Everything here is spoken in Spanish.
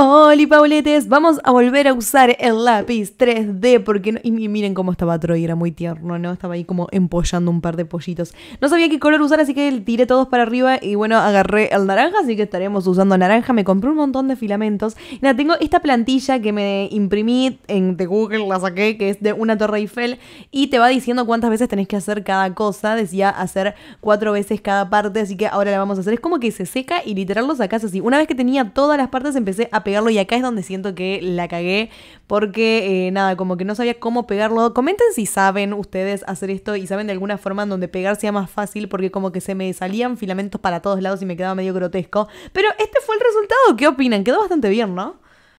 Hola Pauletes, vamos a volver a usar el lápiz 3D porque y miren cómo estaba Troy, era muy tierno, ¿no? Estaba ahí como empollando un par de pollitos. No sabía qué color usar, así que tiré todos para arriba y bueno, agarré el naranja, así que estaremos usando naranja. Me compré un montón de filamentos. Nada, tengo esta plantilla que me imprimí en de Google, la saqué, que es de una Torre Eiffel y te va diciendo cuántas veces tenés que hacer cada cosa. Decía hacer cuatro veces cada parte, así que ahora la vamos a hacer. Es como que se seca y literal lo sacas así. Una vez que tenía todas las partes empecé a pegarlo y acá es donde siento que la cagué porque eh, nada, como que no sabía cómo pegarlo. Comenten si saben ustedes hacer esto y saben de alguna forma en donde pegar sea más fácil porque como que se me salían filamentos para todos lados y me quedaba medio grotesco. Pero este fue el resultado, ¿qué opinan? Quedó bastante bien, ¿no?